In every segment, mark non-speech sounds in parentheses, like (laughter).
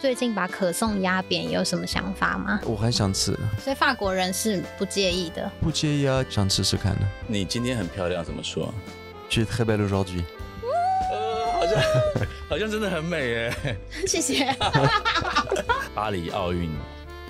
最近把可颂压扁，有什么想法吗？我很想吃，所以法国人是不介意的，不介意啊，想吃吃看呢。你今天很漂亮，怎么说去黑 es t r 好像 (laughs) 好像真的很美耶。(laughs) 谢谢。(laughs) 巴黎奥运。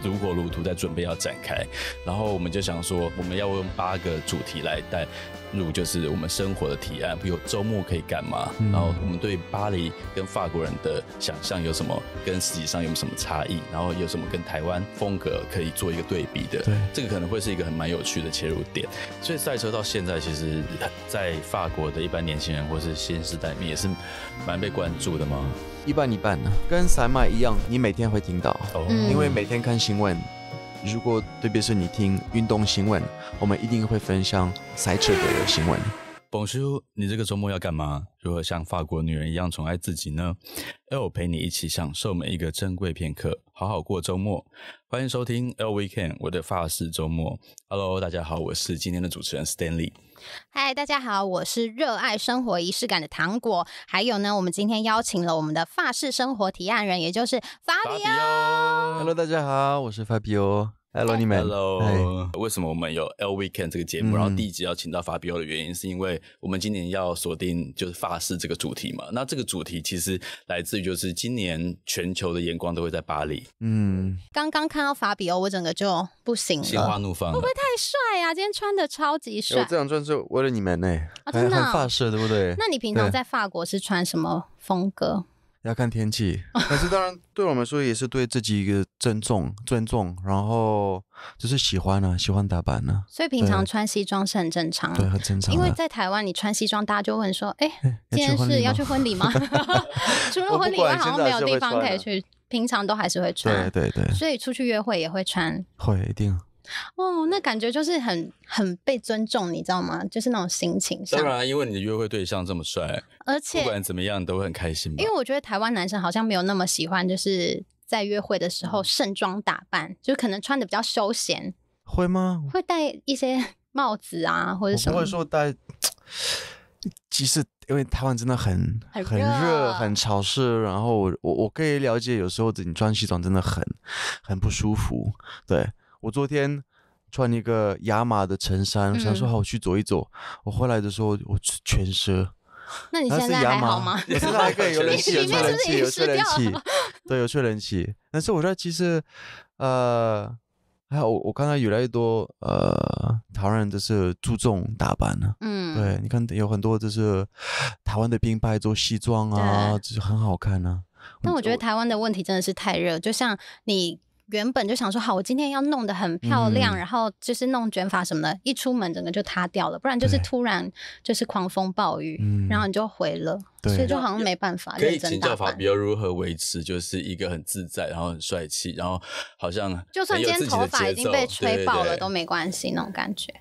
如火如荼在准备要展开，然后我们就想说，我们要用八个主题来带入，就是我们生活的提案，比如周末可以干嘛，然后我们对巴黎跟法国人的想象有什么，跟实际上有什么差异，然后有什么跟台湾风格可以做一个对比的。对，这个可能会是一个很蛮有趣的切入点。所以赛车到现在，其实在法国的一般年轻人或是新时代，也是蛮被关注的吗？一半一半呢，跟赛马一样，你每天会听到，因为每天看新闻，如果特别是你听运动新闻，我们一定会分享赛车的新闻。冯叔，你这个周末要干嘛？如何像法国女人一样宠爱自己呢？让我陪你一起享受每一个珍贵片刻，好好过周末。欢迎收听《L Weekend》，我的法式周末。Hello，大家好，我是今天的主持人 Stanley。嗨，大家好，我是热爱生活仪式感的糖果。还有呢，我们今天邀请了我们的法式生活提案人，也就是 Fabio。Hello，大家好，我是 Fabio。Hello 你们，Hello。为什么我们有 L Weekend 这个节目，然后第一集要请到法比奥的原因，是因为我们今年要锁定就是发饰这个主题嘛。那这个主题其实来自于就是今年全球的眼光都会在巴黎。嗯，刚刚看到法比奥，我整个就不行了，心花怒放。会不会太帅呀？今天穿的超级帅，我想穿是为了你们呢。真的，发饰对不对？那你平常在法国是穿什么风格？要看天气，但 (laughs) 是当然对我们说也是对自己一个尊重，尊重，然后就是喜欢了，喜欢打扮了，所以平常穿西装是很正常，对，很正常。因为在台湾，你穿西装，大家就问说：“哎，今天是要去婚礼吗？(laughs) 除了婚礼，好像没有地方可以去，平常都还是会穿，对对对。所以出去约会也会穿，会一定。”哦，那感觉就是很很被尊重，你知道吗？就是那种心情。当然，因为你的约会对象这么帅，而且不管怎么样都会很开心。因为我觉得台湾男生好像没有那么喜欢，就是在约会的时候盛装打扮，就可能穿的比较休闲。会吗？会戴一些帽子啊，或者什么？不会说戴。其实，因为台湾真的很很热、很潮湿，然后我我可以了解，有时候你穿西装真的很很不舒服。对。我昨天穿一个亚麻的衬衫，想说好去走一走。我回来的时候，我全湿。(laughs) 那你现在还好吗？也是那个有气，有面 (laughs) 是气，有遗失气，对，有缺人气。但是我觉得其实，呃，还有我，我看到越来越多，呃，台湾人就是注重打扮了。嗯，对，你看有很多就是台湾的兵派做西装啊，就是很好看呢。但我觉得台湾的问题真的是太热，就像你。原本就想说好，我今天要弄得很漂亮，然后就是弄卷发什么的。一出门整个就塌掉了，不然就是突然就是狂风暴雨，然后你就回了，所以就好像没办法。可以请教法，比如如何维持就是一个很自在，然后很帅气，然后好像就算今天头发已经被吹爆了都没关系那种感觉。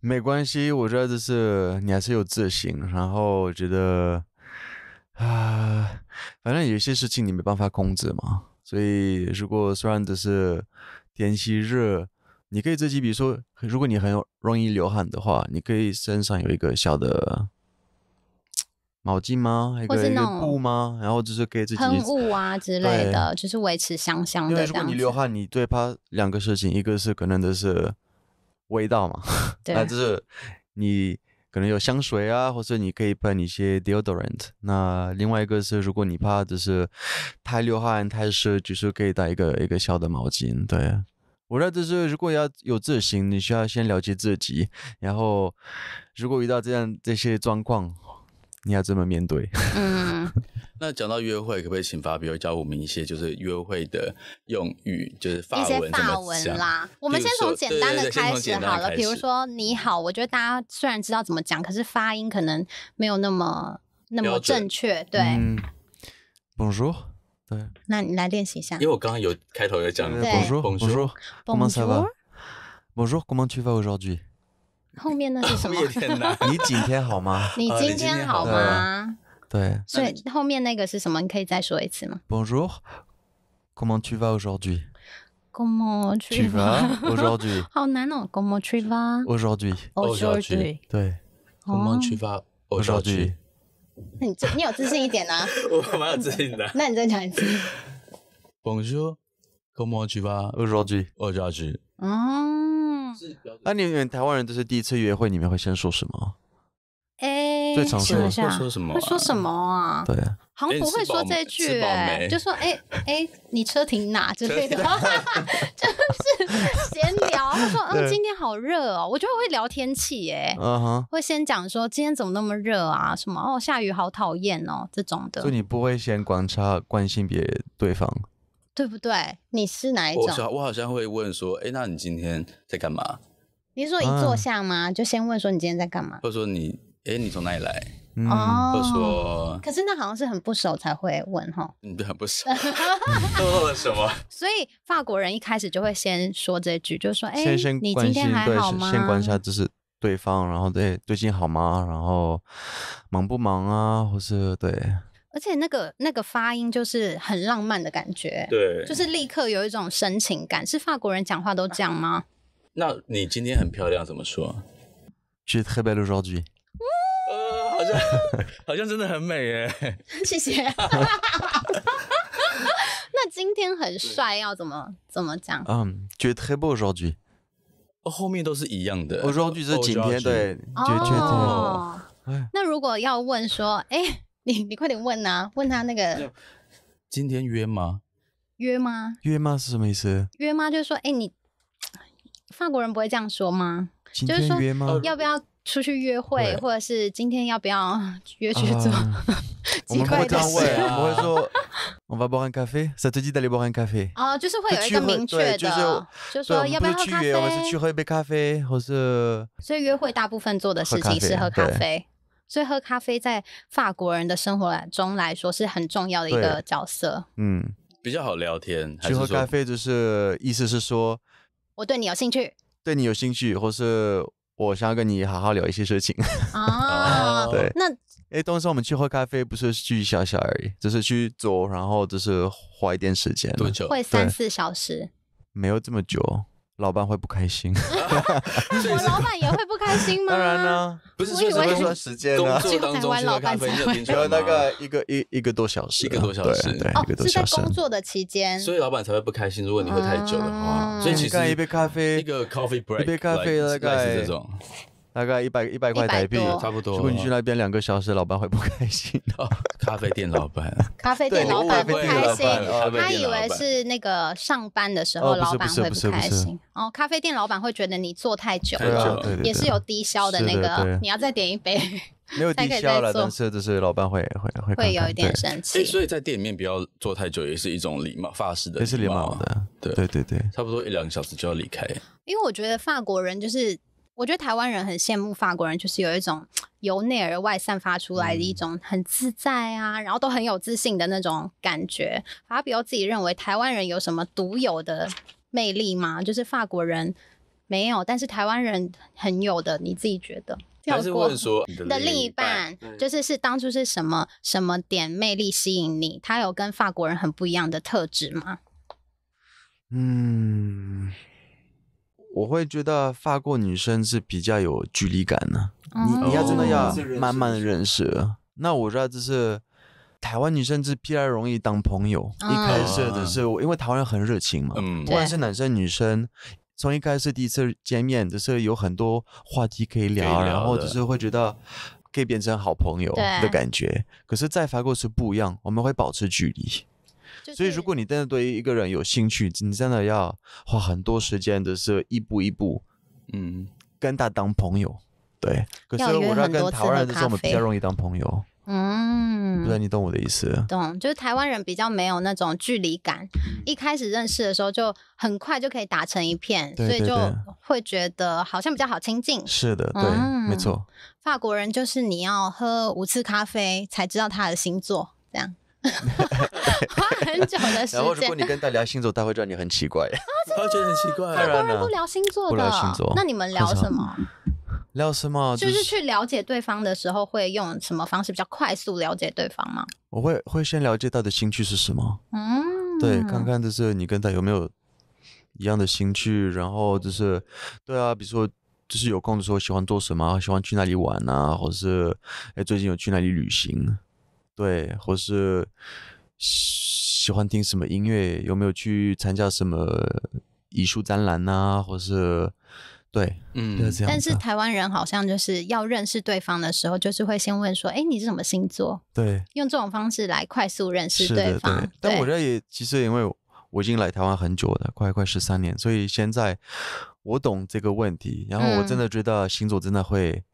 没关系，我觉得就是你还是有自信。然后我觉得啊，反正有一些事情你没办法控制嘛。所以，如果虽然只是天气热，你可以自己，比如说，如果你很容易流汗的话，你可以身上有一个小的毛巾吗？或者是那种布吗？然后就是可以自己喷雾啊之类的，就是维持香香的。如果你流汗，你最怕两个事情，一个是可能就是味道嘛，(laughs) 对，那就是你。可能有香水啊，或者你可以喷一些 deodorant。那另外一个是，如果你怕就是太流汗太湿，就是可以带一个一个小的毛巾。对，我得就是如果要有自信，你需要先了解自己，然后如果遇到这样这些状况。你要这么面对。嗯。(laughs) 那讲到约会，可不可以请法比教我们一些就是约会的用语，就是法文一些文啦。我们先从简单的开始好了。比如说你好，我觉得大家虽然知道怎么讲，可是发音可能没有那么那么正确。对。Bonjour。对。那你来练习一下。因为我刚刚有开头有讲。Bonjour。Bonjour。o n Bonjour, comment tu vas aujourd'hui? 后面那是什么？你今天好吗？你今天好吗？对。所以后面那个是什么？你可以再说一次吗？Bonjour, comment tu vas aujourd'hui? Comment tu vas aujourd'hui? Oh non, comment tu vas aujourd'hui? Aujourd'hui, aujourd'hui, 对。Comment tu vas aujourd'hui? 那你你有自信一点呢？我没有自信的。那再讲一次。Bonjour, comment tu vas aujourd'hui? Aujourd'hui. 哦。那你们台湾人都是第一次约会，你们会先说什么？哎，最常说会说什么？会说什么啊？对，像不会说这句，哎，就说哎哎，你车停哪之类的，(laughs) 就是闲聊。他说，嗯，今天好热哦，我觉得会聊天气，哎，嗯会先讲说今天怎么那么热啊？什么哦，下雨好讨厌哦，这种的。就你不会先观察关心别对方。对不对？你是哪一种？我我好像会问说，哎，那你今天在干嘛？是说一坐下吗？就先问说你今天在干嘛？或者说你，哎，你从哪里来？哦，或者说，可是那好像是很不熟才会问哈。你很不熟。(laughs) 做了什么？所以法国人一开始就会先说这句，就是说，哎，先先，你今天还好吗？先关一下就是对方，然后对最近好吗？然后忙不忙啊？或是对。而且那个那个发音就是很浪漫的感觉，对，就是立刻有一种深情感。是法国人讲话都这样吗？(laughs) 那你今天很漂亮，怎么说？Tu s très belle aujourd'hui。呃，好像好像真的很美耶。(laughs) 谢谢。那今天很帅，要怎么怎么讲？嗯，Tu es très beau aujourd'hui。后面都是一样的，aujourd'hui 是今天，对，绝对。那如果要问说，哎。你 (laughs) 你快点问呐，问他那个今天约吗？约吗？约吗是什么意思？约吗就是说，哎，你法国人不会这样说吗？就是说要不要出去约会，或者是今天要不要约去做？约 (laughs) 会不会说，我们不会说，我们喝杯咖啡，撒特迪达里喝杯咖啡。哦，就是会有一个明确的，就是说要不要去约，我们是去喝一杯咖啡，或是所以约会大部分做的事情是喝咖啡。所以喝咖啡在法国人的生活中来说是很重要的一个角色。嗯，比较好聊天。去喝咖啡就是意思是说，我对你有兴趣，对你有兴趣，或是我想要跟你好好聊一些事情。哦，(laughs) 对。那哎，当时我们去喝咖啡不是去小小而已，就是去坐，然后就是花一点时间，多久？会三四小时。没有这么久。老板会不开心，那 (laughs) 我老板也会不开心吗？当然呢，不是，我以为说时间呢，工作当中喝咖啡，顶多大概一个一一个多小时，一个多小时，对，一个多小时。是在工作的期间，所以老板才会不开心。如果你喝太久的话，所以其实一杯咖啡，一个 coffee r 一杯咖啡大概。是这种。大概一百一百块台币，差不多。如果你去那边两个小时，老板会不开心的。咖啡店老板，咖啡店老板不开心，他以为是那个上班的时候，老板会不开心。哦，咖啡店老板会觉得你坐太久，也是有低消的那个，你要再点一杯。没有低消了，(laughs) 但是就是老板会会会会有一点生气。所以，在店里面不要坐太久，也是一种礼貌，法式的也是礼貌的。对对对对，差不多一两个小时就要离开。因为我觉得法国人就是。我觉得台湾人很羡慕法国人，就是有一种由内而外散发出来的一种很自在啊，然后都很有自信的那种感觉。阿比奥自己认为台湾人有什么独有的魅力吗？就是法国人没有，但是台湾人很有的，你自己觉得？但是问说，的另一半就是是当初是什么什么点魅力吸引你？他有跟法国人很不一样的特质吗？嗯。我会觉得法国女生是比较有距离感的，你你要真的要慢慢的认识。那我知道这是台湾女生是比较容易当朋友，一开始的是我，因为台湾人很热情嘛，不管是男生女生，从一开始第一次见面就是有很多话题可以聊，然后就是会觉得可以变成好朋友的感觉。可是，在法国是不一样，我们会保持距离。所以，如果你真的对一个人有兴趣，你真的要花很多时间就是一步一步，嗯，跟他当朋友，对。要约他跟的时候，我们比较容易当朋友。嗯，不然你懂我的意思。懂，就是台湾人比较没有那种距离感，一开始认识的时候就很快就可以打成一片，所以就会觉得好像比较好亲近。是的，对，没错。法国人就是你要喝五次咖啡才知道他的星座，这样。(laughs) 花很久的时间。然后如果你跟他聊星座，他会觉得你很奇怪。(laughs) 他觉得很奇怪很他 (laughs) 当然不聊星座，不聊星座。那你们聊什么？聊什么？就是去了解对方的时候，会用什么方式比较快速了解对方吗？我会会先了解他的兴趣是什么？嗯，对，看看就是你跟他有没有一样的兴趣，然后就是，对啊，比如说就是有空的时候喜欢做什么，喜欢去哪里玩啊，或是哎最近有去哪里旅行？对，或是喜欢听什么音乐？有没有去参加什么艺术展览呐？或是对，嗯，这样。但是台湾人好像就是要认识对方的时候，就是会先问说：“哎，你是什么星座？”对，用这种方式来快速认识对方。但我觉得也其实，因为我已经来台湾很久了，快快十三年，所以现在我懂这个问题。然后我真的觉得星座真的会。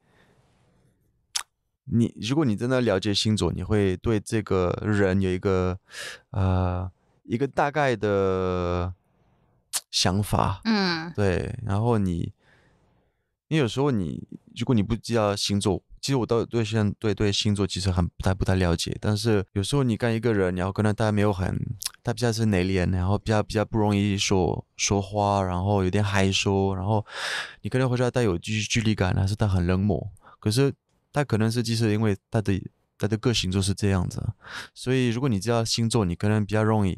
你如果你真的了解星座，你会对这个人有一个，呃，一个大概的想法。嗯，对。然后你，你有时候你如果你不知道星座，其实我倒对现对对星座其实很不太不太了解。但是有时候你跟一个人，然后可能他没有很，他比较是内敛，然后比较比较不容易说说话，然后有点害羞，然后你可能会觉得带有距距离感，还是他很冷漠。可是。他可能是其实因为他的他的个性就是这样子，所以如果你知道星座，你可能比较容易，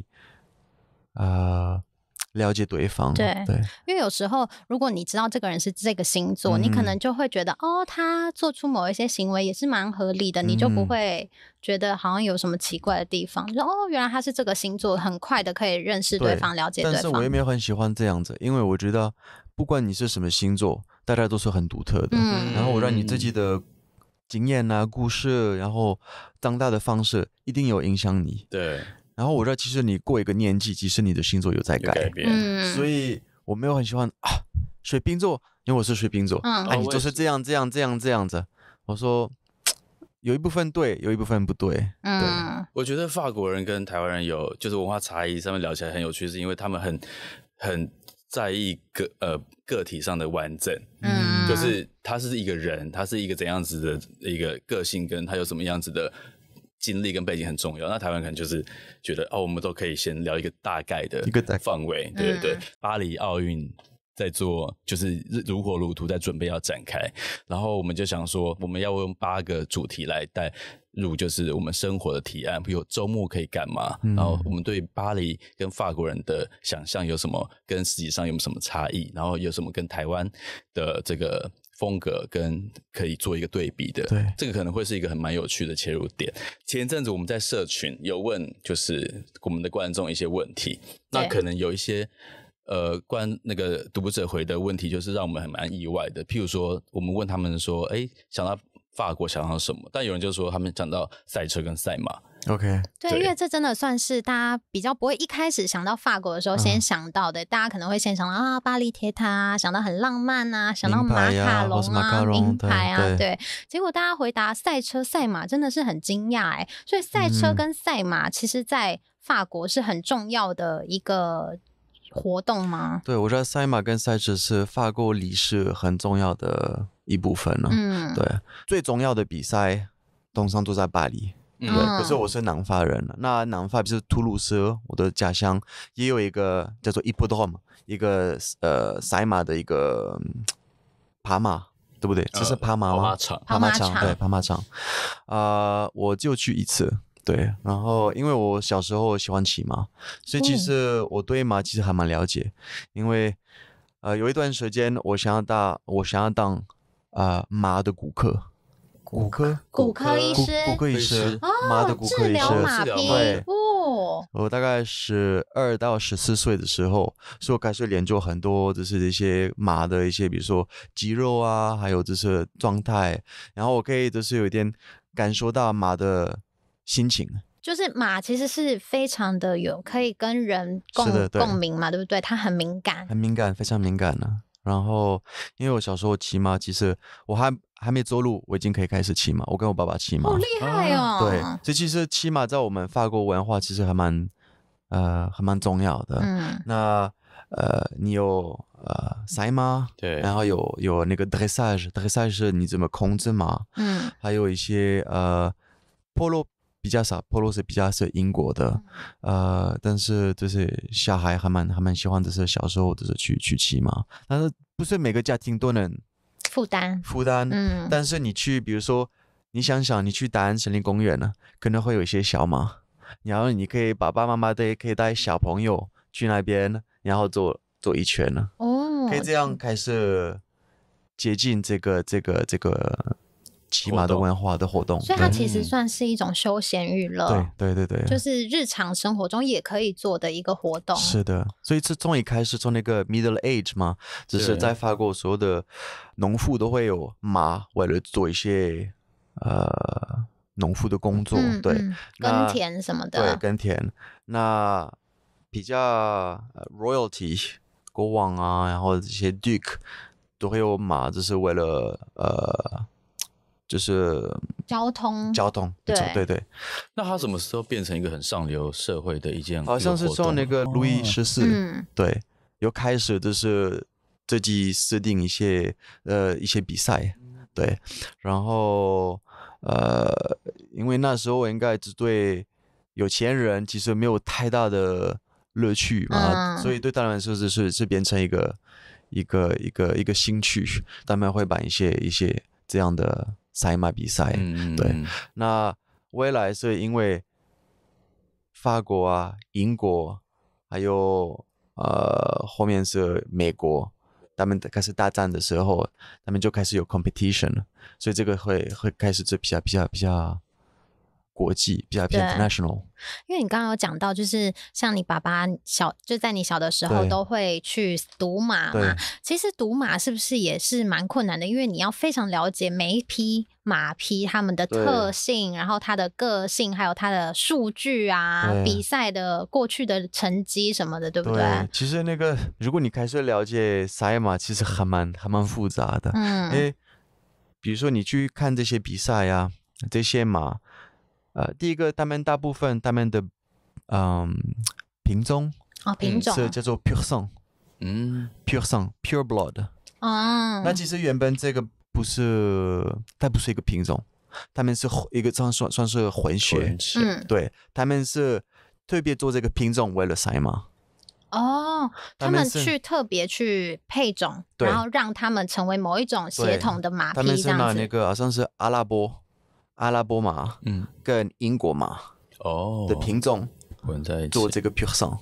呃，了解对方。对对，因为有时候如果你知道这个人是这个星座，你可能就会觉得哦，他做出某一些行为也是蛮合理的，你就不会觉得好像有什么奇怪的地方。说哦，原来他是这个星座，很快的可以认识对方、了解对方。但是我也没有很喜欢这样子，因为我觉得不管你是什么星座，大家都是很独特的。然后我让你自己的。经验啊、故事，然后长大的方式，一定有影响你。对。然后我知道，其实你过一个年纪，其实你的星座有在改。改变。嗯。所以我没有很喜欢啊，水瓶座，因为我是水瓶座。嗯。哎，你就是这样这样这样这样子。我说，有一部分对，有一部分不对。嗯。我觉得法国人跟台湾人有就是文化差异，上面聊起来很有趣，是因为他们很很在意个呃个体上的完整。嗯。就是他是一个人，他是一个怎样子的一个个性，跟他有什么样子的经历跟背景很重要。那台湾可能就是觉得，哦，我们都可以先聊一个大概的一个范围，对对对？巴黎奥运。在做就是如火如荼，在准备要展开。然后我们就想说，我们要用八个主题来带入，就是我们生活的提案，比如周末可以干嘛？然后我们对巴黎跟法国人的想象有什么，跟实际上有没有什么差异？然后有什么跟台湾的这个风格跟可以做一个对比的？对，这个可能会是一个很蛮有趣的切入点。前一阵子我们在社群有问，就是我们的观众一些问题，那可能有一些。呃，关那个读者回的问题，就是让我们很蛮意外的。譬如说，我们问他们说：“哎，想到法国想到什么？”但有人就说他们想到赛车跟赛马。OK，对，因为这真的算是大家比较不会一开始想到法国的时候先想到的。大家可能会先想到啊，巴黎铁塔，想到很浪漫啊，想到马卡龙啊，名牌啊，对。结果大家回答赛车赛马，真的是很惊讶哎。所以赛车跟赛马，其实在法国是很重要的一个。活动吗？对，我知道赛马跟赛车是法国历史很重要的一部分了。嗯，对，最重要的比赛通常都在巴黎。对，可是我是南法人那南法就是图卢斯，我的家乡也有一个叫做伊普多姆，一个呃赛马的一个爬马，对不对？这是爬马吗？爬马场，对，爬马场。啊，我就去一次。对，然后因为我小时候喜欢骑马，所以其实我对马其实还蛮了解。因为呃，有一段时间我想要当我想要当啊马的骨科，骨科骨科医生，骨科医生哦，治疗马匹。我大概是二到十四岁的时候，所以我开始研究很多，就是一些马的一些，比如说肌肉啊，还有就是状态，然后我可以就是有一点感受到马的。心情就是马其实是非常的有可以跟人共共鸣嘛，对不对？它很敏感，很敏感，非常敏感的。然后因为我小时候骑马，其实我还还没走路，我已经可以开始骑马。我跟我爸爸骑马，好厉害哦！对，所以其实骑马在我们法国文化其实还蛮呃还蛮重要的。嗯，那呃你有呃赛马，对，然后有有那个 dressage，dressage 你怎么控制马？嗯，还有一些呃 polo。比较少，Polo 是比较是英国的，呃，但是就是小孩还蛮还蛮喜欢，就是小时候就是去去骑马，但是不是每个家庭都能负担负担？嗯，但是你去，比如说你想想，你去达安森林公园呢，可能会有一些小马，然后你可以爸爸妈妈带，可以带小朋友去那边，然后坐坐一圈呢。哦，可以这样开始接近这个这个这个。骑马的文化的活动，所以它其实算是一种休闲娱乐。对对对对，就是日常生活中也可以做的一个活动。是的，所以这从一开始从那个 Middle Age 嘛，只是在法国所有的农妇都会有马，为了做一些呃农妇的工作，对，耕田什么的，耕田。那比较 Royalty 国王啊，然后这些 Duke 都会有马，就是为了呃。就是交通，交通，对对对。那他什么时候变成一个很上流社会的一件？好像是从那个路易十四，对，又开始就是自己设定一些呃一些比赛，对。然后呃，因为那时候我应该只对有钱人其实没有太大的乐趣嘛，所以对他们来说是是变成一个一个一个一个兴趣，他们会办一些一些这样的。赛马比赛，对，那未来是因为法国啊、英国，还有呃后面是美国，他们开始大战的时候，他们就开始有 competition，了，所以这个会会开始就比较比较比较。国际比较偏，national。因为你刚刚有讲到，就是像你爸爸小就在你小的时候都会去赌马嘛。其实赌马是不是也是蛮困难的？因为你要非常了解每匹马匹它们的特性，然后它的个性，还有它的数据啊，比赛的过去的成绩什么的，对不对？其实那个如果你开始了解赛马，其实还蛮还蛮复杂的。嗯，因为比如说你去看这些比赛呀，这些马。呃，第一个，他们大部分他们的嗯品种啊品种，是叫做 pure s o n g 嗯，pure s o n g p u r e blood 啊。那其实原本这个不是，它不是一个品种，他们是一个，算算算是混血，嗯，对，他们是特别做这个品种为了赛马。哦，他们去特别去配种，然后让他们成为某一种协同的马匹，那那个好像是阿拉伯。阿拉伯马，嗯，跟英国马，哦，的品种混在一起做这个比赛上，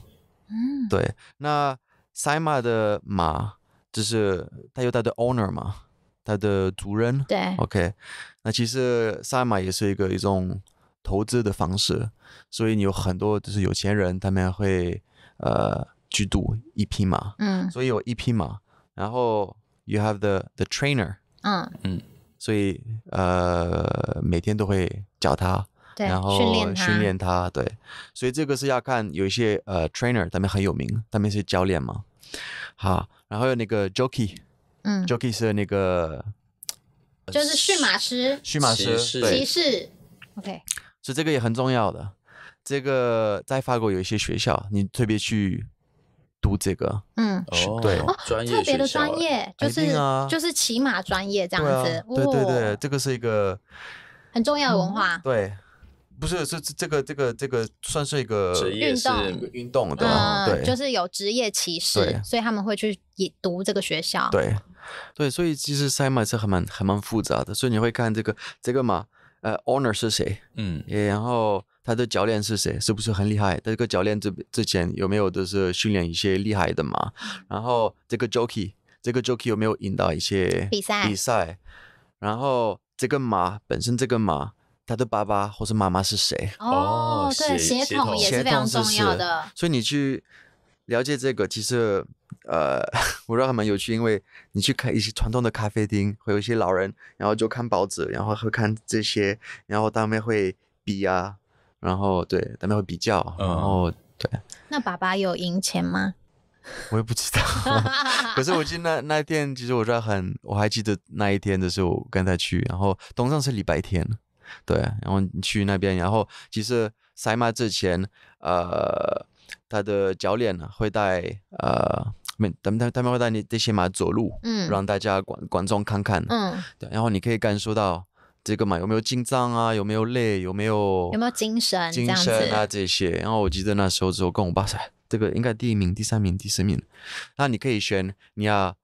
嗯，对。那赛马的马就是它有它的 owner 嘛，它的主人，对，OK。那其实赛马也是一个一种投资的方式，所以你有很多就是有钱人，他们会呃，去赌一匹马，嗯，所以有一匹马，然后 you have the the trainer，嗯嗯。所以呃，每天都会教他，对，然后训练他，训练他，对，所以这个是要看有一些呃，trainer，他们很有名，他们是教练嘛。好，然后有那个 jockey，嗯，jockey 是那个就是驯马师，驯马师，骑士，OK，所以这个也很重要的。这个在法国有一些学校，你特别去。读这个，嗯，对，特别的专业，就是就是骑马专业这样子。对对对，这个是一个很重要的文化。对，不是是这个这个这个算是一个职业是运动对吧？对，就是有职业歧视，所以他们会去读这个学校。对对，所以其实赛马是还蛮还蛮复杂的，所以你会看这个这个马。呃，owner 是谁？嗯，然后他的教练是谁？是不是很厉害？这个教练之之前有没有都是训练一些厉害的马？然后这个 jockey，这个 jockey 有没有赢到一些比赛？比赛？然后这个马本身，这个马他的爸爸或者妈妈是谁？哦，对，血统也是非常重要的。所以你去。了解这个，其实，呃，(laughs) 我觉得蛮有趣，因为你去看一些传统的咖啡厅，会有一些老人，然后就看报纸，然后会看这些，然后他们会比啊，然后对，他们会比较，然后对。那爸爸有赢钱吗？(laughs) 我也不知道，(laughs) 可是我记得那那一天，其实我觉得很，我还记得那一天的时候，我跟他去，然后通常是礼拜天，对，然后你去那边，然后其实赛马之前，呃。他的教练呢会带呃，他们他他们会带你这些马走路，嗯，让大家观观众看看，嗯，对，然后你可以感受到这个马有没有紧张啊，有没有累，有没有有没有精神，精神啊这些。然后我记得那时候之后跟我爸说，这个应该第一名、第三名、第四名。那你可以选，你要。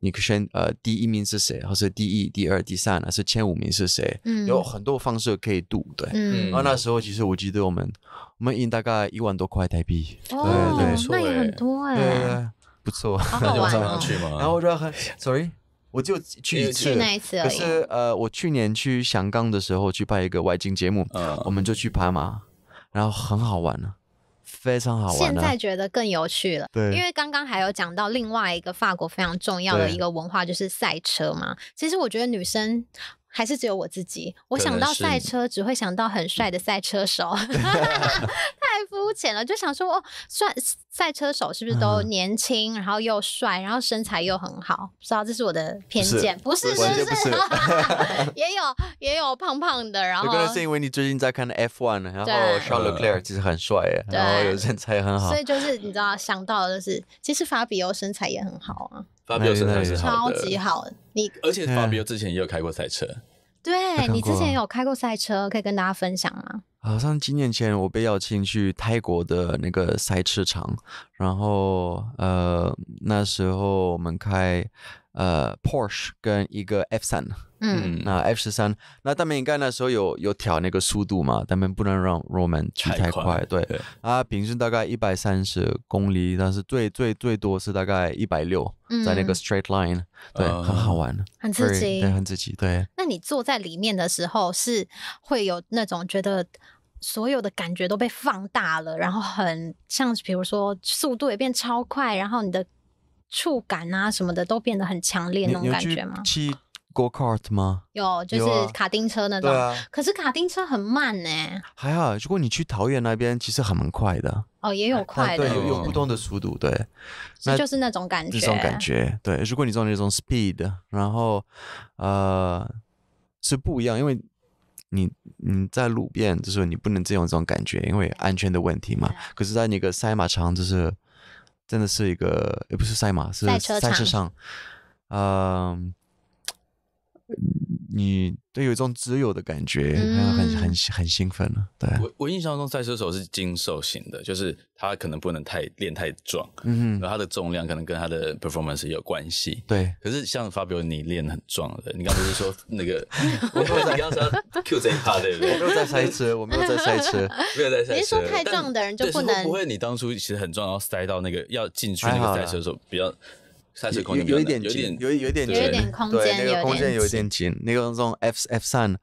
你选呃第一名是谁，或是第一、第二、第三，还是前五名是谁？嗯，有很多方式可以赌，对。嗯。然后那时候，其实我记得我们我们赢大概一万多块台币。哦，那也很多哎。对对，不错。好上去嘛。然后我就很，sorry，我就去一次。那一次可是呃，我去年去香港的时候去拍一个外景节目，我们就去拍嘛，然后很好玩呢。非常好玩，现在觉得更有趣了。对，因为刚刚还有讲到另外一个法国非常重要的一个文化，就是赛车嘛。其实我觉得女生。还是只有我自己，我想到赛车只会想到很帅的赛车手，(laughs) 太肤浅了。就想说，哦，算赛车手是不是都年轻，然后又帅，然后身材又很好？不知道这是我的偏见，不是，是不是，(laughs) 也有也有胖胖的。然后可能是因为你最近在看 f one，然后 Charles Leclerc 其实很帅，然后身材很好。所以就是你知道，想到就是其实法比欧身材也很好啊。法比奥真的是超级好，你而且法比奥之前也有开过赛车，对你之前有开过赛车，可以跟大家分享吗？好像几年前我被邀请去泰国的那个赛车场，然后呃那时候我们开。呃，Porsche 跟一个 F 三，嗯，那 F 十三，那他们应该那时候有有调那个速度嘛？他们不能让 Roman 去太快，对。啊，平均大概一百三十公里，但是最最最多是大概一百六，在那个 straight line，对，很好玩，很刺激，对，很刺激，对。那你坐在里面的时候，是会有那种觉得所有的感觉都被放大了，然后很像，比如说速度也变超快，然后你的。触感啊什么的都变得很强烈那种感觉吗？骑 Go Kart 吗？有，就是卡丁车那种。可是卡丁车很慢哎。还好，如果你去桃园那边，其实还蛮快的。哦，也有快的。对，有有不同的速度，对。那就是那种感觉。这种感觉，对。如果你做那种 speed，然后呃是不一样，因为你你在路边就是你不能这样这种感觉，因为安全的问题嘛。可是在那个赛马场就是。真的是一个，也不是赛马，是赛车上，嗯。你都有一种自由的感觉，很很很兴奋了。对，我我印象中赛车手是精瘦型的，就是他可能不能太练太壮，嗯，然后他的重量可能跟他的 performance 有关系。对，可是像发表你练很壮的，你刚不是说 (laughs) 那个？我刚刚说 QJ 轿车，对不对？我在赛车，我没有在赛车，(laughs) 没有在赛车。你说太壮的人就不能？不会，你当初其实很壮，然后塞到那个要进去那个赛车手比较。有有一点紧，有有点有点空间，对那个空间有一点紧。那个那种 F F 三，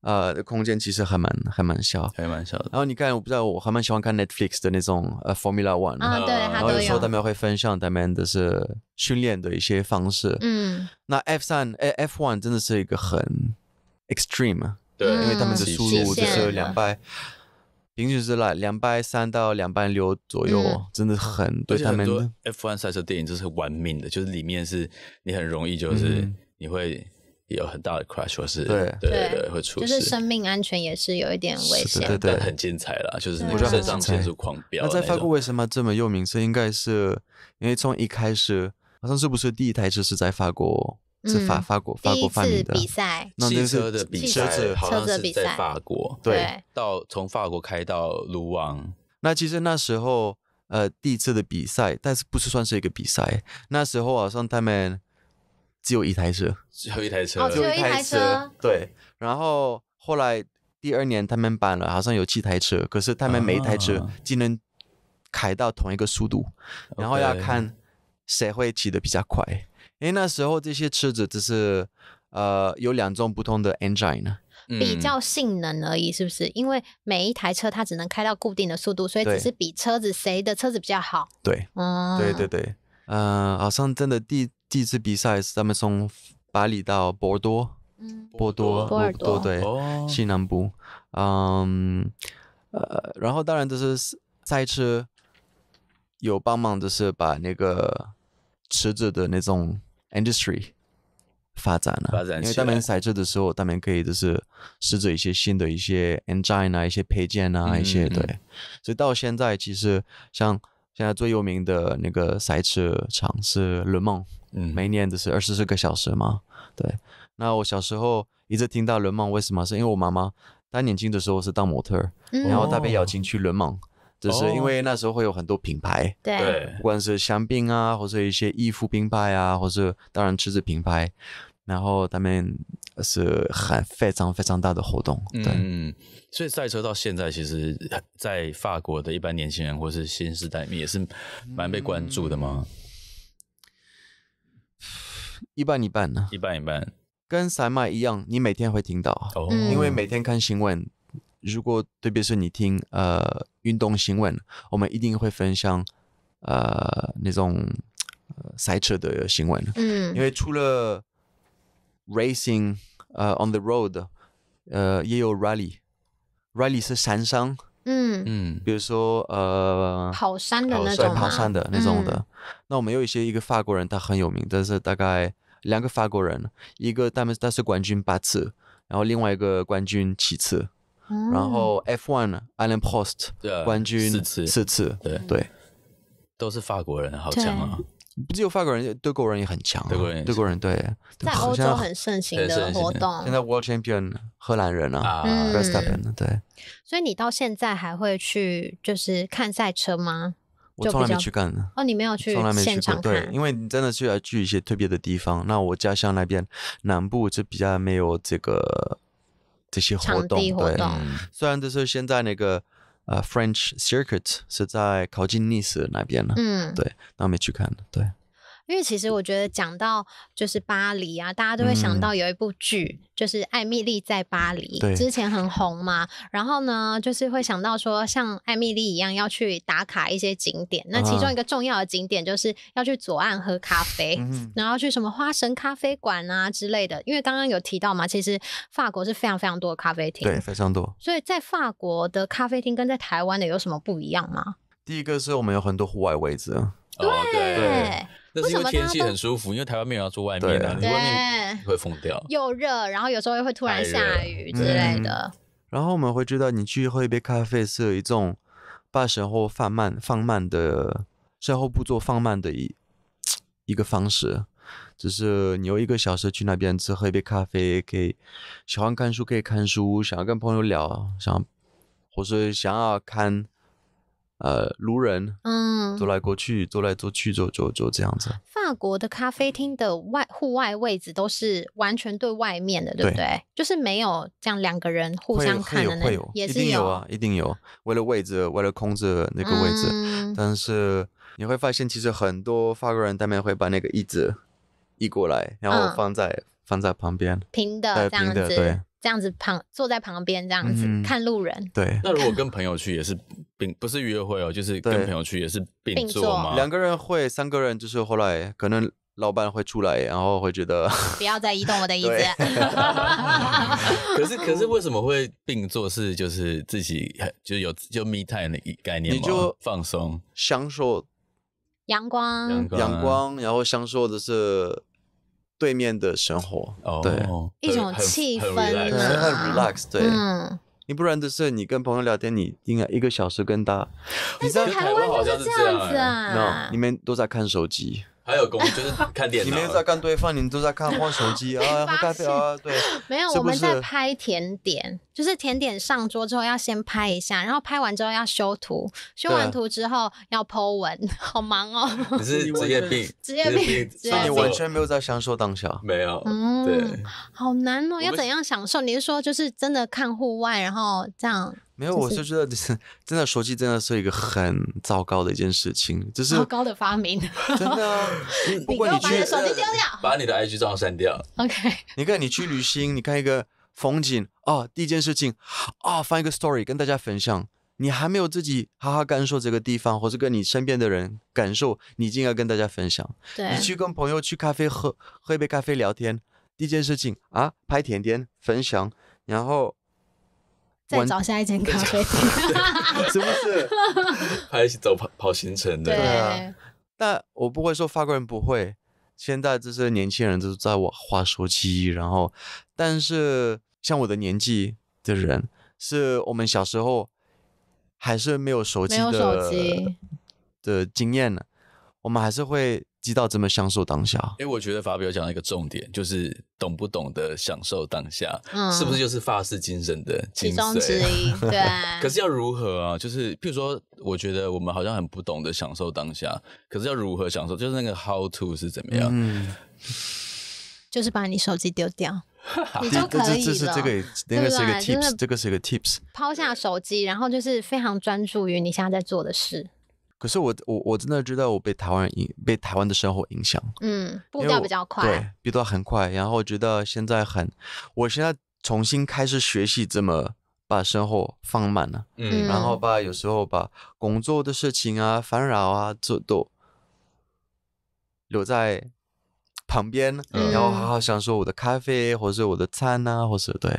呃，空间其实还蛮还蛮小，还蛮小的。然后你看，我不知道，我还蛮喜欢看 Netflix 的那种呃 Formula One。后对，然后他们会分享他们的是训练的一些方式。嗯，那 F 三 F One 真的是一个很 extreme，对，因为他们的速度就是两百。平均是啦，两百三到两百六左右，真的很对他们。F1 赛车电影就是玩命的，就是里面是你很容易就是你会有很大的 crash 或是对对对，会出就是生命安全也是有一点危险，对对，很精彩啦，就是那个肾上腺素狂飙。那在法国为什么这么有名？车应该是因为从一开始，好像是不是第一台车是在法国？是法法国，法国发明的比赛，那汽车的比，赛车好像是在法国，对，到从法国开到卢旺，那其实那时候，呃，第一次的比赛，但是不是算是一个比赛，那时候好像他们只有一台车，只有一台车，哦，只有一台车，对，然后后来第二年他们办了，好像有七台车，可是他们每一台车竟能开到同一个速度，然后要看谁会骑的比较快。为那时候这些车子只是呃有两种不同的 engine，比较性能而已，是不是？因为每一台车它只能开到固定的速度，所以只是比车子谁的车子比较好。对，嗯，对对对，嗯，好像真的第第一次比赛是他们从巴黎到波多，嗯，波多，波尔多，对，西南部，嗯，呃，然后当然就是赛车有帮忙，就是把那个池子的那种。industry 发展了，因为他们赛车的时候，他们可以就是试着一些新的一些 engine 啊，一些配件啊，一些对。所以到现在，其实像现在最有名的那个赛车场是伦蒙，嗯，每年都是二十四个小时嘛。对，那我小时候一直听到伦蒙为什么？是因为我妈妈她年轻的时候是当模特，然后她被邀请去伦蒙。就是因为那时候会有很多品牌，对，不管是香槟啊，或者一些易孚品牌啊，或者当然奢侈品牌，然后他们是很非常非常大的活动。嗯嗯，所以赛车到现在，其实在法国的一般年轻人或是新时代，也是蛮被关注的嘛。一半一半呢？一半一半，跟赛马一样，你每天会听到，因为每天看新闻，如果特别是你听呃。运动新闻，我们一定会分享。呃，那种赛车的新闻。嗯，因为除了 racing，呃，on the road，呃，也有 rally。rally 是山上。嗯嗯。比如说，呃，跑山的那种。跑山的那种的。那我们有一些一个法国人，他很有名，但是大概两个法国人，一个他们他是冠军八次，然后另外一个冠军七次。然后 F1 呢，Alen Post 冠军四次，四次，对对，都是法国人，好强啊！不只有法国人，德国人也很强。德国人，德国人，对，在欧洲很盛行的活动。现在 World Champion 荷兰人啊 r e s t a p e n 对。所以你到现在还会去就是看赛车吗？我从来没去看呢。哦，你没有去现场看？对，因为你真的是要去一些特别的地方。那我家乡那边南部就比较没有这个。这些活动，对，虽然就是现在那个呃 French Circuit 是在靠近尼斯那边了，嗯，对，那我没去看，对。因为其实我觉得讲到就是巴黎啊，大家都会想到有一部剧，就是《艾米丽在巴黎》，之前很红嘛。然后呢，就是会想到说，像艾米丽一样要去打卡一些景点。那其中一个重要的景点就是要去左岸喝咖啡，然后去什么花神咖啡馆啊之类的。因为刚刚有提到嘛，其实法国是非常非常多的咖啡厅，对，非常多。所以在法国的咖啡厅跟在台湾的有什么不一样吗？第一个是我们有很多户外位置，对。是因为天气很舒服？因为台湾没有要住外面啊，你外面会疯掉。又热，然后有时候又会突然下雨之类的。然后我们会知道，你去喝一杯咖啡是一种把生活放慢、放慢的生后步骤放慢的一一个方式。只是你有一个小时去那边吃，喝一杯咖啡，可以喜欢看书可以看书，想要跟朋友聊，想或是想要看。呃，路人，嗯，走来过去，走来走去，走走走这样子。法国的咖啡厅的外户外位置都是完全对外面的，对不对？就是没有这样两个人互相看的，也是有啊，一定有。为了位置，为了控制那个位置，但是你会发现，其实很多法国人他们会把那个椅子移过来，然后放在放在旁边，平的这样子，对。这样子旁坐在旁边，这样子看路人。对。那如果跟朋友去也是并不是约会哦，就是跟朋友去也是并坐吗？两个人会，三个人就是后来可能老板会出来，然后会觉得不要再移动我的椅子。(laughs) 可是可是为什么会并坐？是就是自己就有就密探的概念，你就放松享受阳光阳光，然后享受的是。对面的生活，对，一种气氛呢，很 relax。对，你不然就是你跟朋友聊天，你应该一个小时跟大。在台湾好像是这样子啊，你们都在看手机，还有工就是看电脑，(laughs) 你们在看对方，你们都在看换手机啊，换 (laughs) 咖啡啊，对。没有，我们在拍甜点。就是甜点上桌之后要先拍一下，然后拍完之后要修图，修完图之后要剖文，(laughs) 好忙哦！你是职业病，职业病，所以你完全没有在享受当下，没有。嗯，对，好难哦，要怎样享受？你是说就是真的看户外，然后这样？没有，我就觉得是真的，手机真的是一个很糟糕的一件事情，就是糟糕的发明。(laughs) 真的，如果你把你的手机丢掉，把你的 IG 账号删掉。OK，你看你去旅行，你看一个。风景啊，第一件事情啊，放一个 story 跟大家分享。你还没有自己好好感受这个地方，或者跟你身边的人感受，你就要跟大家分享。对，你去跟朋友去咖啡喝，喝一杯咖啡聊天。第一件事情啊，拍甜点分享，然后再找下一件咖啡店，(laughs) 是不是？(laughs) 还一起走跑跑行程的。对啊，但我不会说法国人不会。现在这些年轻人都是在玩滑手机，然后，但是像我的年纪的人，是我们小时候还是没有手机的的经验呢，我们还是会。知道怎么享受当下？哎，我觉得法比有讲到一个重点，就是懂不懂得享受当下，是不是就是发式精神的其中之一？对 (laughs) 可是要如何啊？就是譬如说，我觉得我们好像很不懂得享受当下，可是要如何享受？就是那个 how to 是怎么样？嗯，就是把你手机丢掉，(laughs) 你就可以了。这是这个，那个是一个 tips，这个是一个 tips，抛下手机，然后就是非常专注于你现在在做的事。可是我我我真的觉得我被台湾影被台湾的生活影响，嗯，步调比较快，对，步调很快。然后我觉得现在很，我现在重新开始学习怎么把生活放慢了，嗯，然后把有时候把工作的事情啊、烦扰啊，这都留在旁边，然后好好享受我的咖啡或者我的餐呐，或者对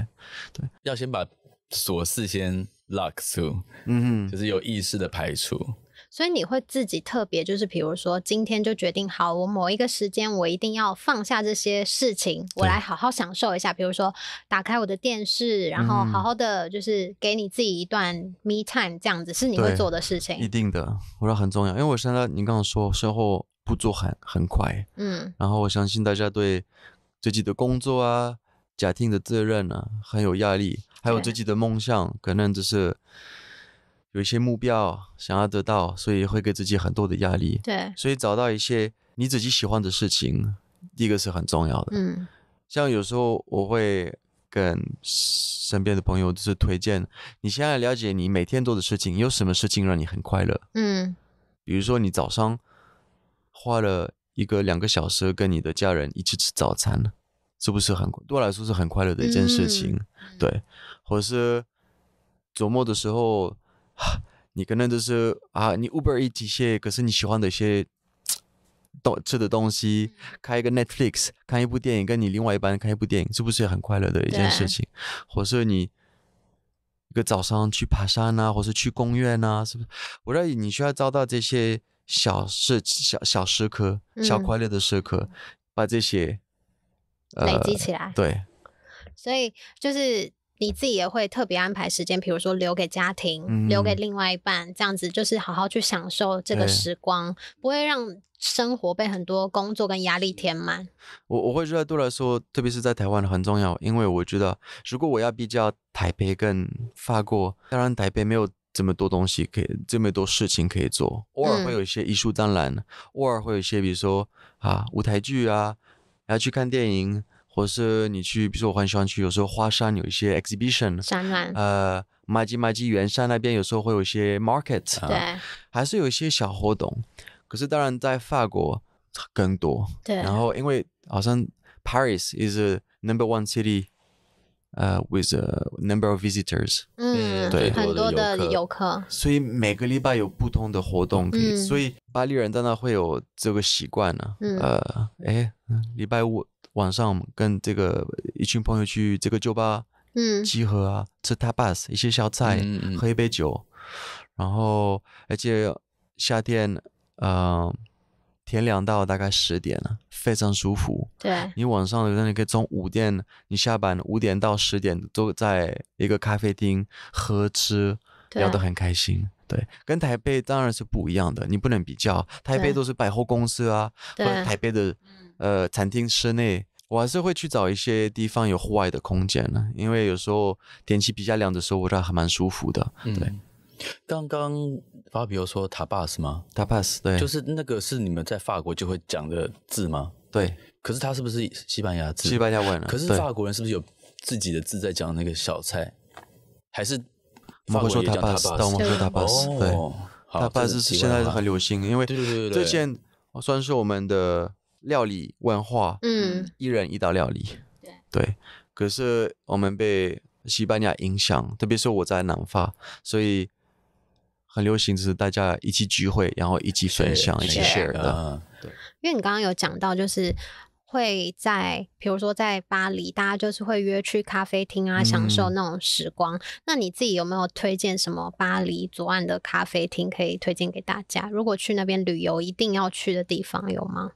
对，要先把琐事先 lock 住，嗯哼，就是有意识的排除。所以你会自己特别，就是比如说今天就决定好，我某一个时间我一定要放下这些事情，我来好好享受一下。比如说打开我的电视，然后好好的就是给你自己一段 me time，这样子是你会做的事情。一定的，我说很重要，因为我想在你刚刚说生活步骤很很快，嗯，然后我相信大家对自己的工作啊、家庭的责任啊很有压力，还有自己的梦想，可能就是。有一些目标想要得到，所以会给自己很多的压力。对，所以找到一些你自己喜欢的事情，第一个是很重要的。嗯，像有时候我会跟身边的朋友就是推荐，你现在了解你每天做的事情，有什么事情让你很快乐？嗯，比如说你早上花了一个两个小时跟你的家人一起吃早餐，是不是很对我来说是很快乐的一件事情？对，或者是周末的时候。你可能就是啊，你 Uber 一械，可是你喜欢的一些东吃的东西，看一个 Netflix，看一部电影，跟你另外一半看一部电影，是不是也很快乐的一件事情？或是你一个早上去爬山呐，或是去公园呐，是不是？我认为你需要找到这些小事、小小时刻、小快乐的时刻，把这些累积起来。对，所以就是。你自己也会特别安排时间，比如说留给家庭，留给另外一半，这样子就是好好去享受这个时光，不会让生活被很多工作跟压力填满。我我会觉得，对来说，特别是在台湾很重要，因为我觉得如果我要比较台北跟法国，当然台北没有这么多东西可以，这么多事情可以做，偶尔会有一些艺术展览，偶尔会有一些比如说啊舞台剧啊，然后去看电影。或是你去，比如说我很喜欢去，有时候花山有一些 exhibition 展览，呃，麦吉麦吉原山那边有时候会有一些 market，对，还是有一些小活动。可是当然在法国更多，对，然后因为好像 Paris is number one city。呃，with a number of visitors，嗯，对，很多的游客，所以每个礼拜有不同的活动，可以，所以巴黎人在那会有这个习惯嗯，呃，哎，礼拜五晚上跟这个一群朋友去这个酒吧，嗯，集合啊，吃 tapas 一些小菜，嗯、喝一杯酒，然后而且夏天，嗯。天凉到大概十点了，非常舒服。对，你晚上的那你可以从五点，你下班五点到十点都在一个咖啡厅喝吃，聊得很开心。对，跟台北当然是不一样的，你不能比较。台北都是百货公司啊，或者台北的呃餐厅室内，我还是会去找一些地方有户外的空间呢，因为有时候天气比较凉的时候，我觉得还蛮舒服的。对。刚刚发比欧说 tapas 吗？tapas 对，就是那个是你们在法国就会讲的字吗？对，可是它是不是西班牙字？西班牙文啊，可是法国人是不是有自己的字在讲那个小菜？还是法国说 tapas，但我们说 tapas，对，tapas 是现在是很流行，因为对对对这件算是我们的料理文化，嗯，一人一道料理，对对，可是我们被西班牙影响，特别是我在南法，所以。很流行，就是大家一起聚会，然后一起分享，一起 share 的。对，因为你刚刚有讲到，就是会在，比如说在巴黎，大家就是会约去咖啡厅啊，享受那种时光。那你自己有没有推荐什么巴黎左岸的咖啡厅可以推荐给大家？如果去那边旅游一定要去的地方有吗？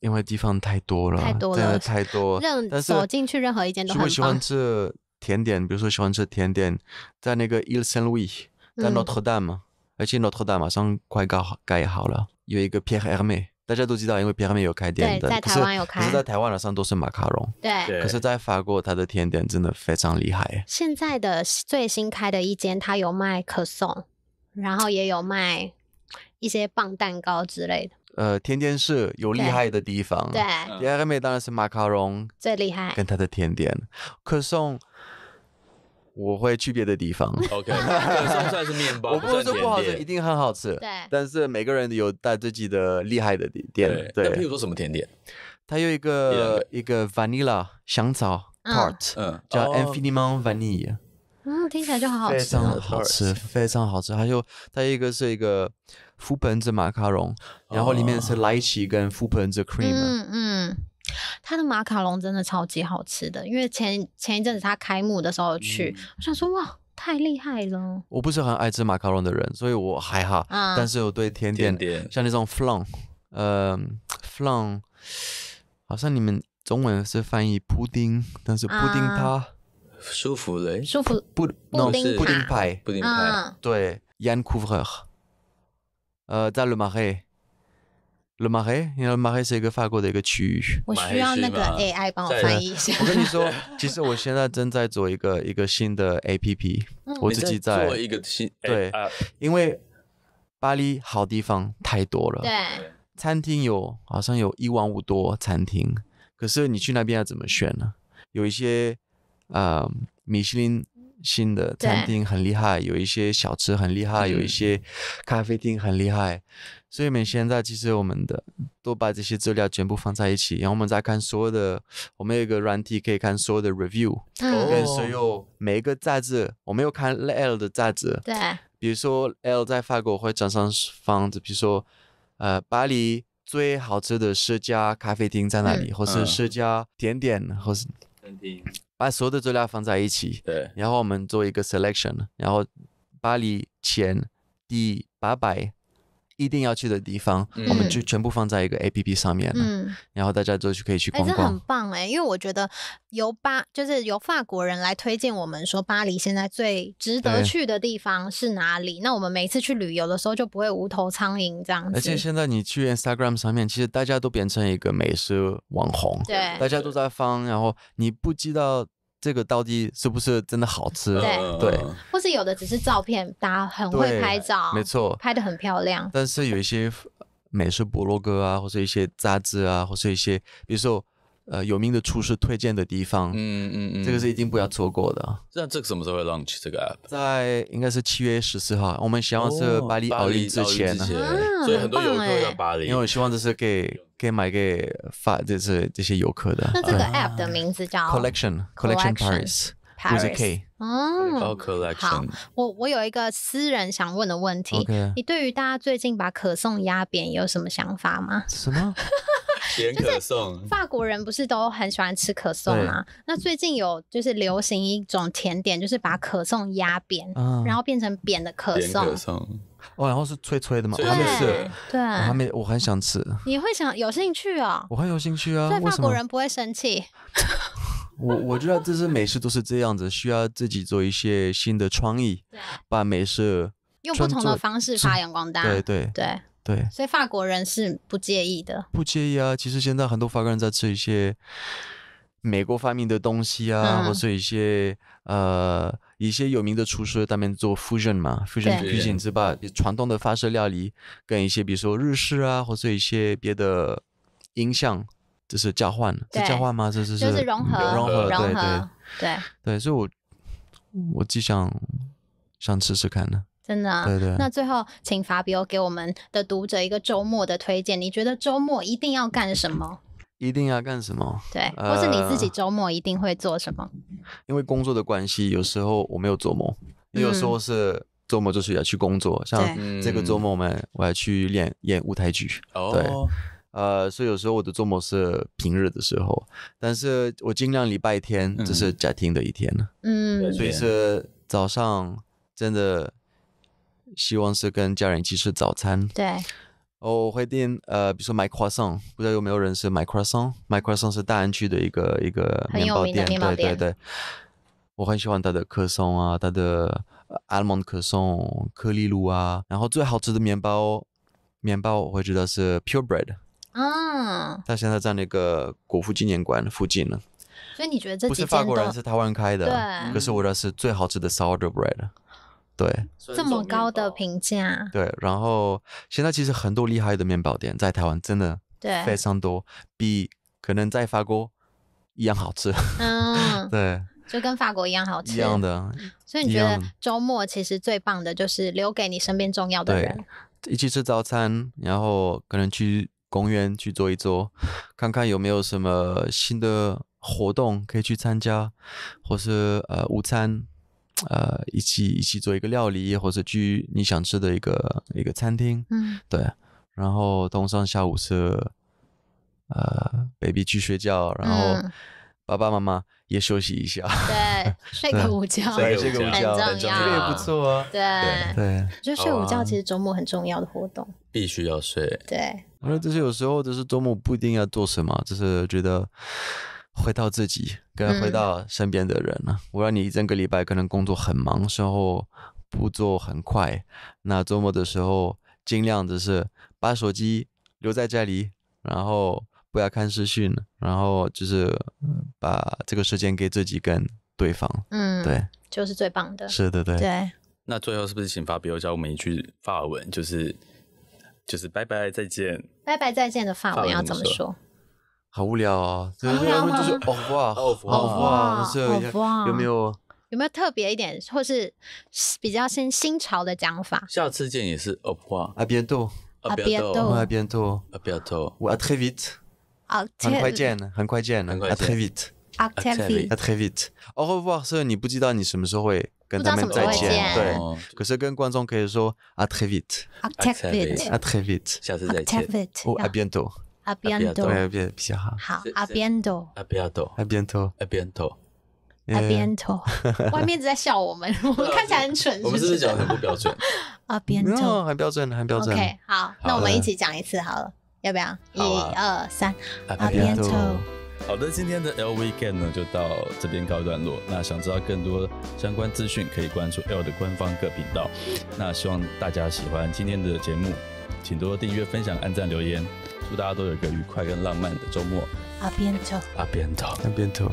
因为地方太多了，太多了，真的太多。任走进去任何一间都很我喜欢吃甜点，比如说喜欢吃甜点，在那个 Il s a n Louis。在 Dame，、嘛，而且 Notre Dame 马上快搞盖好了。有一个 Pierre Hermé，大家都知道，因为皮埃尔·阿美有开店的。在台湾有开。可是在台湾的上都是马卡龙。对。可是，在法国，它的甜点真的非常厉害。现在的最新开的一间，它有卖可颂，然后也有卖一些棒蛋糕之类的。呃，甜点是有厉害的地方。对。h e r m 美当然是马卡龙最厉害，跟它的甜点可颂。我会去别的地方。(laughs) OK，就算是面包，我不会说不好吃，一定很好吃。对。但是每个人有带自己的厉害的店。对。那比如说什么甜点？它有一个一个 vanilla 香草 part，嗯，叫 a n p h i n i m o n Vanilla。嗯，听起来就好好吃。非常好吃，非常好吃。还有它一个是一个覆盆子马卡龙，然后里面是莱奇跟覆盆子 cream。嗯嗯。他的马卡龙真的超级好吃的，因为前前一阵子他开幕的时候去，我想说哇，太厉害了。我不是很爱吃马卡龙的人，所以我还好。嗯。但是我对甜点，像那种 flan，呃，flan，好像你们中文是翻译布丁，但是布丁派，舒服嘞，舒服布布丁派，布丁派，对，yankouvre，呃在 a l l e m a r 罗马黑，你看，罗马黑是一个法国的一个区域。我需要那个 AI 帮我翻译一下。我跟你说，其实我现在正在做一个一个新的 APP，我自己在做一个新。对，因为巴黎好地方太多了，对，餐厅有好像有一万五多餐厅，可是你去那边要怎么选呢？有一些呃米其林新的餐厅很厉害，有一些小吃很厉害，有一些咖啡厅很厉害。所以，我们现在其实我们的都把这些资料全部放在一起，然后我们再看所有的。我们有一个软体可以看所有的 review，跟所有每一个杂志，我们有看 L 的杂志。对，比如说 L 在法国会常常放着，比如说呃巴黎最好吃的十家咖啡厅在哪里，或是十家甜点，或是餐厅，把所有的资料放在一起，对。然后我们做一个 selection，然后巴黎前第八百。一定要去的地方，我们就全部放在一个 A P P 上面了。嗯，然后大家就去可以去逛逛，很棒哎！因为我觉得由巴就是由法国人来推荐我们说巴黎现在最值得去的地方是哪里，那我们每次去旅游的时候就不会无头苍蝇这样。而且现在你去 Instagram 上面，其实大家都变成一个美食网红，对，大家都在放，然后你不知道。这个到底是不是真的好吃？对，或是有的只是照片，大家很会拍照，没错，拍的很漂亮。但是有一些美食博客啊，或是一些杂志啊，或是一些，比如说。呃，有名的厨师推荐的地方，嗯嗯嗯，这个是一定不要错过的。那这个什么时候 launch 这个 app？在应该是七月十四号，我们希望是巴黎奥运之前，所以很多游客都巴黎，因为我希望这是给给买给发这是这些游客的。那这个 app 的名字叫 Collection Collection Paris Paris K。哦，n 我我有一个私人想问的问题，你对于大家最近把可颂压扁有什么想法吗？什么？(laughs) 就可颂，法国人不是都很喜欢吃可颂吗？那最近有就是流行一种甜点，就是把可颂压扁，然后变成扁的可颂。哦，然后是脆脆的吗？对，对。还没，我很想吃。你会想有兴趣啊？我很有兴趣啊。为法国人不会生气？(laughs) 我我觉得这是美食都是这样子，需要自己做一些新的创意，把美食用不同的方式发扬光大。对对对。对，所以法国人是不介意的，不介意啊。其实现在很多法国人在吃一些美国发明的东西啊，或是一些呃一些有名的厨师他们做 fusion 嘛，fusion 毕竟只把传统的法式料理跟一些比如说日式啊，或是一些别的影响就是交换，是交换吗？这是就是融合，融合，对对对对。所以我我既想想吃吃看呢。真的，对对。那最后，请法比欧给我们的读者一个周末的推荐。你觉得周末一定要干什么？(clears throat) 一定要干什么？对，或是你自己周末一定会做什么？因为工作的关系，有时候我没有周末，有时候是周末就是要去工作。像这个周末嘛，我要去练演舞台剧。哦，对，呃，所以有时候我的周末是平日的时候，但是我尽量礼拜天这是家庭的一天嗯，所以是早上真的。希望是跟家人一起吃早餐。对，我会订呃，比如说 My Croissant，不知道有没有人是 My Croissant？My Croissant 是大安区的一个一个面包店，对对对。我很喜欢它的可颂啊，它的 Almond 可颂、颗粒露啊，然后最好吃的面包，面包我会觉得是 Pure Bread。嗯。它现在在那个国父纪念馆附近呢。所以你觉得这不是法国人是台湾开的，可是我觉得是最好吃的 Sourdough Bread。对，这么高的评价。对，然后现在其实很多厉害的面包店在台湾真的非常多，比可能在法国一样好吃。嗯，(laughs) 对，就跟法国一样好吃。一样的。所以你觉得周末其实最棒的就是留给你身边重要的人，一起吃早餐，然后可能去公园去坐一坐，看看有没有什么新的活动可以去参加，或是呃午餐。呃，一起一起做一个料理，或者去你想吃的一个一个餐厅。嗯，对。然后，通常下午是，呃，baby 去睡觉，然后爸爸妈妈也休息一下。对，睡个午觉，对，睡个午觉很重要，也不错啊。对对，就睡午觉其实周末很重要的活动，必须要睡。对，因为就是有时候就是周末不一定要做什么，就是觉得。回到自己，跟回到身边的人了。我让你一整个礼拜可能工作很忙，生后步骤很快，那周末的时候，尽量的是把手机留在家里，然后不要看视讯，然后就是把这个时间给自己跟对方。嗯，对，就是最棒的。是的，对。对。那最后是不是请发比如教我们一句发文，就是就是拜拜再见。拜拜再见的发文要怎么说？好无聊啊！这边就是欧弗啊，欧弗啊，欧弗啊，有没有？有没有特别一点，或是比较新新潮的讲法？下次见也是欧弗啊，啊，bientot，啊，bientot，啊，bientot，啊，très v i t 很快见，很快见，啊，très vite，啊，très vite，欧弗啊，所以你不知道你什么时候会跟他们再见，对，可是跟观众可以说 a t r e s v i t a 啊，très v i t a 啊，très v i t 下次再见，哦，啊，bientot。阿扁多，阿扁比较好。好，阿扁多，阿扁多，阿扁多，阿扁多。阿扁多，(laughs) 外面一直在笑我们，我们看起来很蠢。我们只是讲的很不标准。阿扁多，很标准，很标准。OK，好，那我们一起讲一次好了，要不要？一二三，阿扁多。好的，今天的 L V g e m e 呢就到这边告一段落。那想知道更多相关资讯，可以关注 L 的官方各频道。那希望大家喜欢今天的节目，请多订阅、分享、按赞、留言。大家都有一个愉快跟浪漫的周末。阿边头，阿边头，阿边头。